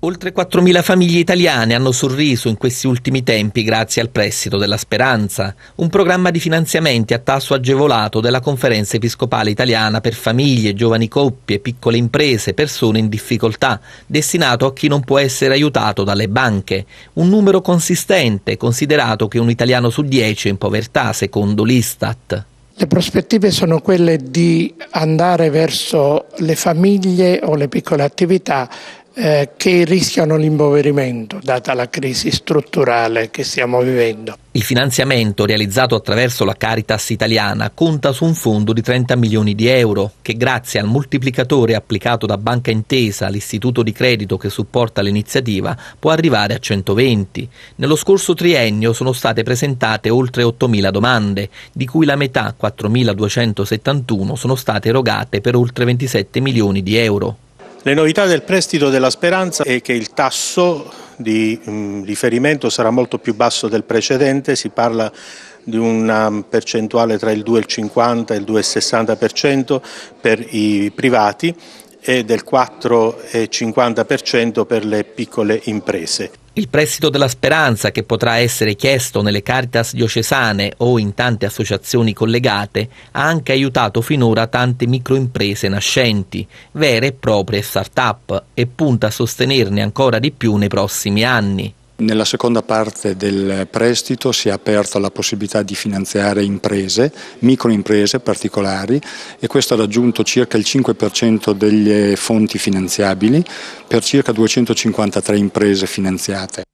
Oltre 4.000 famiglie italiane hanno sorriso in questi ultimi tempi grazie al prestito della speranza, un programma di finanziamenti a tasso agevolato della Conferenza Episcopale Italiana per famiglie, giovani coppie, piccole imprese, persone in difficoltà, destinato a chi non può essere aiutato dalle banche. Un numero consistente, considerato che un italiano su dieci è in povertà, secondo l'Istat. Le prospettive sono quelle di andare verso le famiglie o le piccole attività eh, che rischiano l'impoverimento data la crisi strutturale che stiamo vivendo. Il finanziamento realizzato attraverso la Caritas italiana conta su un fondo di 30 milioni di euro che grazie al moltiplicatore applicato da Banca Intesa, l'istituto di credito che supporta l'iniziativa, può arrivare a 120. Nello scorso triennio sono state presentate oltre 8.000 domande, di cui la metà, 4.271, sono state erogate per oltre 27 milioni di euro. Le novità del prestito della speranza è che il tasso di mm, riferimento sarà molto più basso del precedente, si parla di una percentuale tra il 2,50 e il 2,60% per i privati e del 4,50% per le piccole imprese. Il prestito della speranza che potrà essere chiesto nelle Caritas diocesane o in tante associazioni collegate ha anche aiutato finora tante microimprese nascenti, vere e proprie start-up, e punta a sostenerne ancora di più nei prossimi anni. Nella seconda parte del prestito si è aperta la possibilità di finanziare imprese, microimprese particolari e questo ha raggiunto circa il 5% delle fonti finanziabili per circa 253 imprese finanziate.